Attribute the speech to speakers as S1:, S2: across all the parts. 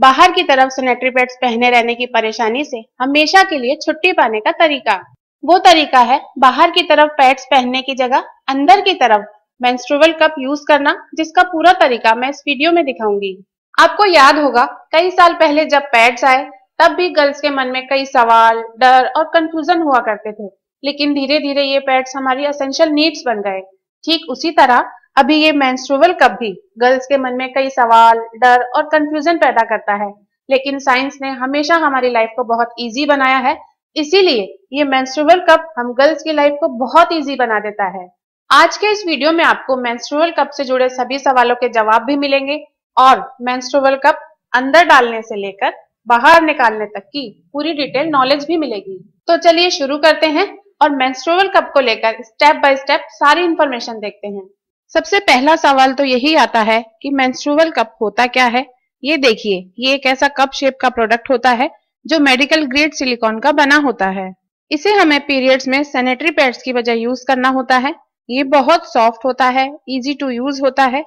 S1: बाहर की तरफ सैनिटरी पैड्स पहने रहने की परेशानी से हमेशा के लिए छुट्टी पाने का तरीका वो तरीका है बाहर की तरफ पैड्स पहनने की जगह अंदर की तरफ मेंस्ट्रुअल कप यूज करना जिसका पूरा तरीका मैं इस वीडियो में दिखाऊंगी आपको याद होगा कई साल पहले जब पैड्स आए तब भी गर्ल्स के मन में कई सवाल डर और कंफ्यूजन हुआ करते थे लेकिन धीरे धीरे ये पैड्स हमारी असेंशियल नीड्स बन गए ठीक उसी तरह अभी ये मैंस्ट्रोवल कप भी गर्ल्स के मन में कई सवाल डर और कंफ्यूजन पैदा करता है लेकिन साइंस ने हमेशा हमारी लाइफ को बहुत इजी बनाया है इसीलिए ये मैंस्ट्रोवल कप हम गर्ल्स की लाइफ को बहुत इजी बना देता है आज के इस वीडियो में आपको मैंस्ट्रोवल कप से जुड़े सभी सवालों के जवाब भी मिलेंगे और मैंस्ट्रोवल कप अंदर डालने से लेकर बाहर निकालने तक की पूरी डिटेल नॉलेज भी मिलेगी तो चलिए शुरू करते हैं और मैंस्ट्रोवल कप को लेकर स्टेप बाय स्टेप सारी इंफॉर्मेशन देखते हैं सबसे पहला सवाल तो यही आता है कि मेंस्ट्रुअल कप होता क्या है ये देखिए ये एक ऐसा कप शेप का प्रोडक्ट होता है जो मेडिकल ग्रेड सिलिकॉन का बना होता है इसे हमें पीरियड्स में सैनिटरी पैड्स की वजह यूज करना होता है ये बहुत सॉफ्ट होता है इजी टू यूज होता है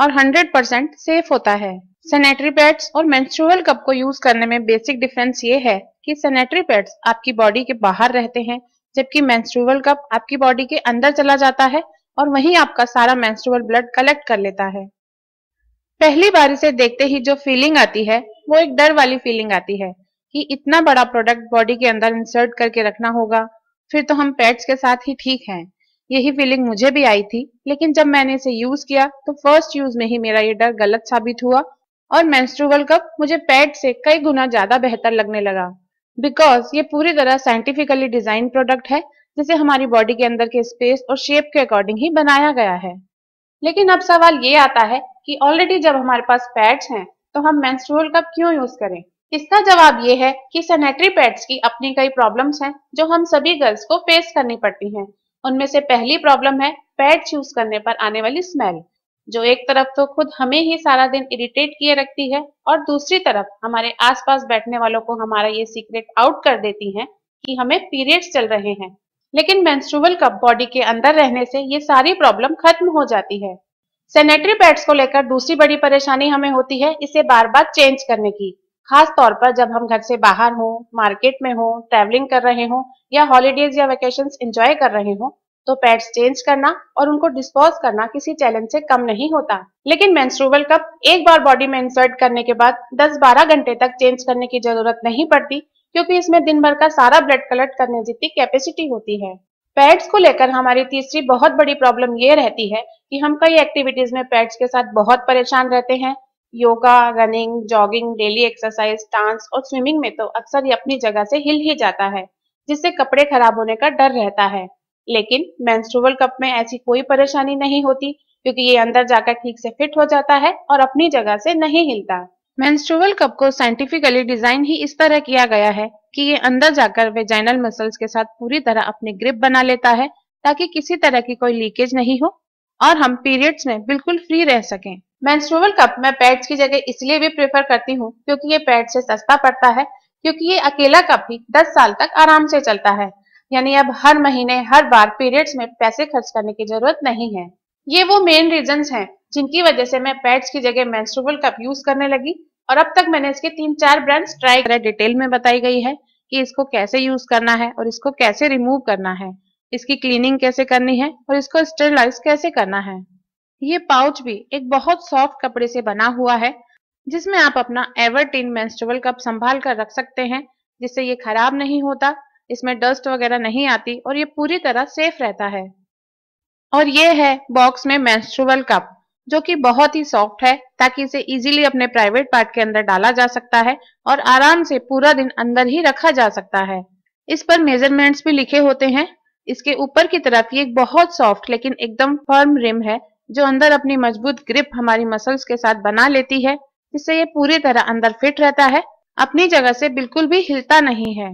S1: और 100% सेफ होता है सैनिटरी पैड्स और मेंस्ट्रुअल कप को यूज करने में बेसिक डिफरेंस ये है कि सैनिटरी पैड्स आपकी बॉडी के बाहर रहते हैं जबकि मेंस्ट्रुअल कप आपकी बॉडी के अंदर चला जाता है और वहीं आपका सारा मेंस्ट्रुअल ब्लड कलेक्ट कर लेता है पहली बार इसे देखते ही जो फीलिंग आती है वो एक डर वाली फीलिंग आती है कि इतना बड़ा प्रोडक्ट बॉडी के अंदर इंसर्ट करके रखना होगा फिर तो हम पेट्स के साथ ही ठीक हैं यही फीलिंग मुझे भी आई थी लेकिन जब मैंने इसे यूज किया तो फर्स्ट यूज में ही मेरा ये डर गलत साबित हुआ और मेंस्ट्रुअल कप मुझे पेट से कई गुना ज्यादा बेहतर लगने लगा बिकॉज ये पूरी तरह साइंटिफिकली डिजाइन प्रोडक्ट है जिसे हमारी बॉडी के अंदर के स्पेस और शेप के अकॉर्डिंग ही बनाया गया है लेकिन अब सवाल ये आता है कि ऑलरेडी जब हमारे पास पैड्स हैं तो हम मेंस्ट्रुअल कप क्यों यूज करें इसका जवाब ये है कि सैनिटरी पैड्स की अपनी कई प्रॉब्लम्स हैं जो हम सभी गर्ल्स को फेस करनी पड़ती हैं उनमें से पहली प्रॉब्लम है पैड्स यूज करने पर आने वाली स्मेल जो एक तरफ तो खुद हमें ही सारा दिन इरिटेट किए रखती है और दूसरी तरफ हमारे आसपास बैठने वालों को हमारा ये सीक्रेट आउट कर देती है कि हमें पीरियड्स चल रहे हैं लेकिन मेंस्ट्रुअल कप बॉडी के अंदर रहने से ये सारी प्रॉब्लम खत्म हो जाती है सैनिटरी पैड्स को लेकर दूसरी बड़ी परेशानी हमें होती है इसे बार बार चेंज करने की खास तौर पर जब हम घर से बाहर हों मार्केट में हों ट्रैवलिंग कर रहे हों या हॉलीडेज या वेकेशन एंजॉय कर रहे हों तो पैड्स चेंज करना और उनको डिस्पोज करना किसी चैलेंज से कम नहीं होता लेकिन मेंस्ट्रुअल कप एक बार बॉडी में इंसर्ट करने के बाद 10-12 घंटे तक चेंज करने की जरूरत नहीं पड़ती क्योंकि इसमें दिन भर का सारा ब्लड कलेक्ट करने जितनी कैपेसिटी होती है पैड्स को लेकर हमारी तीसरी बहुत बड़ी प्रॉब्लम ये रहती है कि हम कई एक्टिविटीज में पैड्स के साथ बहुत परेशान रहते हैं yoga running jogging daily exercise dance और स्विमिंग में तो अक्सर ये अपनी जगह से हिल ही जाता है जिससे कपड़े खराब होने का डर रहता है लेकिन मेंस्ट्रुअल कप में ऐसी कोई परेशानी नहीं होती क्योंकि ये अंदर जाकर ठीक से फिट हो जाता है और अपनी जगह से नहीं हिलता मेंस्ट्रुअल कप को साइंटिफिकली डिजाइन ही इस तरह किया गया है कि ये अंदर जाकर वेजाइनल मसल्स के साथ पूरी तरह अपने ग्रिप बना लेता है ताकि किसी तरह की कोई लीकेज नहीं हो और हम पीरियड्स में बिल्कुल फ्री रह सकें मेंस्ट्रुअल कप मैं पैड्स की जगह इसलिए भी प्रेफर करती हूँ क्योंकि ये पैड से सस्ता पड़ता है क्योंकि ये अकेला कप ही दस साल तक आराम से चलता है यानी अब हर महीने हर बार पीरियड्स में पैसे खर्च करने की जरूरत नहीं है ये वो मेन रीजन है जिनकी वजह से मैं पैड्स की जगह मेंस्ट्रुअल कप यूज करने लगी और अब तक मैंने इसके तीन चार ब्रांड्स ट्राई करा डिटेल में बताई गई है कि इसको कैसे यूज करना है और इसको कैसे रिमूव करना है इसकी क्लीनिंग कैसे करनी है और इसको स्टरलाइज कैसे करना है ये पाउच भी एक बहुत सॉफ्ट कपड़े से बना हुआ है जिसमें आप अपना एवरटीन मेंस्ट्रुअल कप संभाल कर रख सकते हैं जिससे ये खराब नहीं होता इसमें डस्ट वगैरह नहीं आती और ये पूरी तरह सेफ रहता है और ये है बॉक्स में मेंस्ट्रुअल कप जो कि बहुत ही सॉफ्ट है ताकि इसे इजीली अपने प्राइवेट पार्ट के अंदर डाला जा सकता है और आराम से पूरा दिन अंदर ही रखा जा सकता है इस पर मेजरमेंट्स भी लिखे होते हैं इसके ऊपर की तरफ ये बहुत सॉफ्ट लेकिन एकदम फर्म रिम है जो अंदर अपनी मजबूत ग्रिप हमारी मसल्स के साथ बना लेती है जिससे ये पूरी तरह अंदर फिट रहता है अपनी जगह से बिल्कुल भी हिलता नहीं है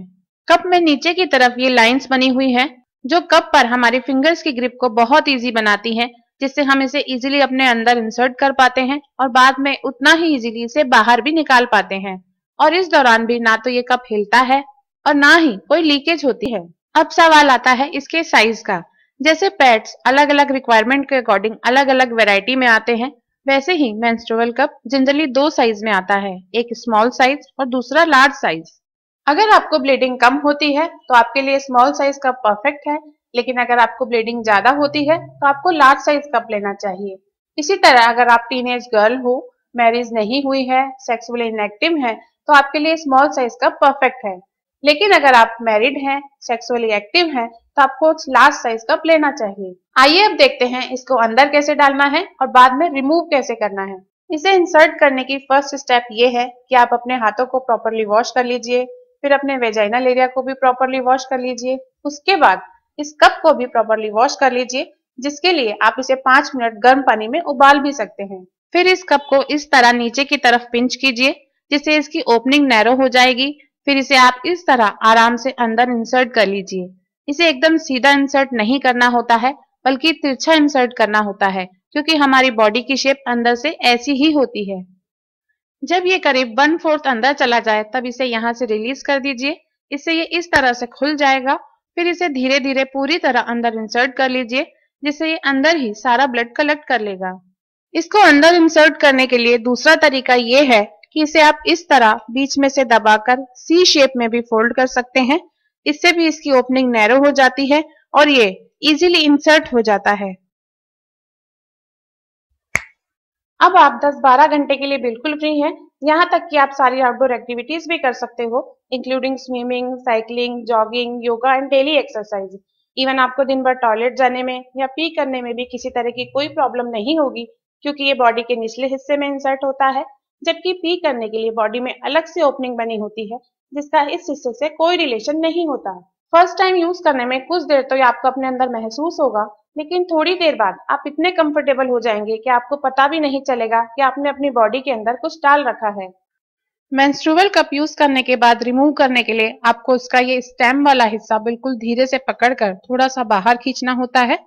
S1: कप में नीचे की तरफ ये लाइंस बनी हुई हैं जो कप पर हमारी फिंगर्स की ग्रिप को बहुत इजी बनाती हैं जिससे हम इसे इजीली अपने अंदर इंसर्ट कर पाते हैं और बाद में उतना ही इजीली इसे बाहर भी निकाल पाते हैं और इस दौरान भी ना तो ये कप हिलता है और ना ही कोई लीकेज होती है अब सवाल आता है इसके साइज का जैसे पैड्स अलग अलग रिक्वायरमेंट के अकॉर्डिंग अलग अलग वेराइटी में आते हैं वैसे ही मेंस्ट्रुअल कप जनरली दो साइज में आता है एक स्मॉल साइज और दूसरा लार्ज साइज अगर आपको ब्लीडिंग कम होती है तो आपके लिए स्मॉल साइज कप परफेक्ट है लेकिन अगर आपको ब्लीडिंग ज्यादा होती है तो आपको लार्ज साइज कप लेना चाहिए इसी तरह अगर आप टीन गर्ल हो मैरिज नहीं हुई है सेक्सुअल इनएक्टिव है तो आपके लिए स्मॉल साइज कप परफेक्ट है लेकिन अगर आप मैरिड हैं सेक्सुअली एक्टिव हैं तो आपको लार्ज साइज कप लेना चाहिए आइए अब देखते हैं इसको अंदर कैसे डालना है और बाद में रिमूव कैसे करना है इसे इंसर्ट करने की फर्स्ट स्टेप ये है कि आप अपने हाथों को प्रॉपरली वॉश कर लीजिए फिर अपने वेजाइनल एरिया को भी प्रॉपरली वॉश कर लीजिए उसके बाद इस कप को भी प्रॉपरली वॉश कर लीजिए जिसके लिए आप इसे पांच मिनट गर्म पानी में उबाल भी सकते हैं फिर इस कप को इस तरह नीचे की तरफ पिंच कीजिए जिससे इसकी ओपनिंग नैरो हो जाएगी फिर इसे आप इस तरह आराम से अंदर इंसर्ट कर लीजिए इसे एकदम सीधा इंसर्ट नहीं करना होता है बल्कि तिरछा इंसर्ट करना होता है क्योंकि हमारी बॉडी की शेप अंदर से ऐसी ही होती है जब ये करीब वन फोर्थ अंदर चला जाए तब इसे यहाँ से रिलीज कर दीजिए इससे ये इस तरह से खुल जाएगा फिर इसे धीरे धीरे पूरी तरह अंदर इंसर्ट कर लीजिए जिससे ये अंदर ही सारा ब्लड कलेक्ट कर लेगा इसको अंदर इंसर्ट करने के लिए दूसरा तरीका ये है कि इसे आप इस तरह बीच में से दबाकर सी शेप में भी फोल्ड कर सकते हैं इससे भी इसकी ओपनिंग नैरो हो जाती है और ये इजीली इंसर्ट हो जाता है अब आप 10-12 घंटे के लिए बिल्कुल फ्री हैं यहाँ तक कि आप सारी आउटडोर एक्टिविटीज भी कर सकते हो including swimming cycling jogging yoga and daily exercise even आपको दिन भर टॉयलेट जाने में या पी करने में भी किसी तरह की कोई प्रॉब्लम नहीं होगी क्योंकि ये बॉडी के निचले हिस्से में इंसर्ट होता है जबकि पी करने के लिए बॉडी में अलग से ओपनिंग बनी होती है जिसका इस हिस्से से कोई रिलेशन नहीं होता फर्स्ट टाइम यूज करने में कुछ देर तो ये आपको अपने अंदर महसूस होगा लेकिन थोड़ी देर बाद आप इतने कंफर्टेबल हो जाएंगे कि आपको पता भी नहीं चलेगा कि आपने अपनी बॉडी के अंदर कुछ डाल रखा है मेंस्ट्रुअल कप यूज करने के बाद रिमूव करने के लिए आपको उसका ये स्टेम वाला हिस्सा बिल्कुल धीरे से पकड़कर थोड़ा सा बाहर खींचना होता है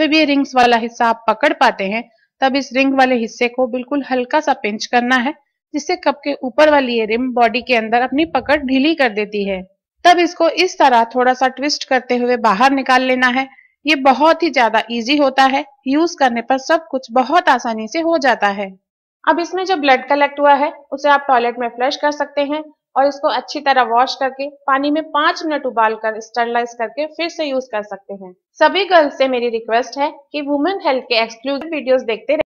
S1: जब ये रिंग्स वाला हिस्सा आप पकड़ पाते हैं तब इस रिंग वाले हिस्से को बिल्कुल हल्का सा पिंच करना है जिससे कप के ऊपर वाली ये रिम बॉडी के अंदर अपनी पकड़ ढीली कर देती है तब इसको इस तरह थोड़ा सा ट्विस्ट करते हुए बाहर निकाल लेना है ये बहुत ही ज्यादा इजी होता है यूज करने पर सब कुछ बहुत आसानी से हो जाता है अब इसमें जो ब्लड कलेक्ट हुआ है उसे आप टॉयलेट में फ्लश कर सकते हैं और इसको अच्छी तरह वॉश करके पानी में पांच मिनट उबाल कर स्टरलाइज करके फिर से यूज कर सकते हैं सभी गर्ल्स से मेरी रिक्वेस्ट है कि वुमेन हेल्थ के एक्सक्लूसिव वीडियोस देखते रहे